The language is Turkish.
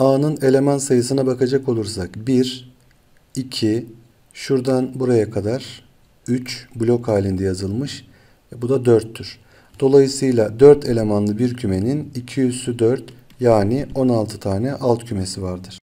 A'nın eleman sayısına bakacak olursak 1, 2, şuradan buraya kadar 3 blok halinde yazılmış. Bu da 4'tür. Dolayısıyla 4 elemanlı bir kümenin 2 üssü 4 yani 16 tane alt kümesi vardır.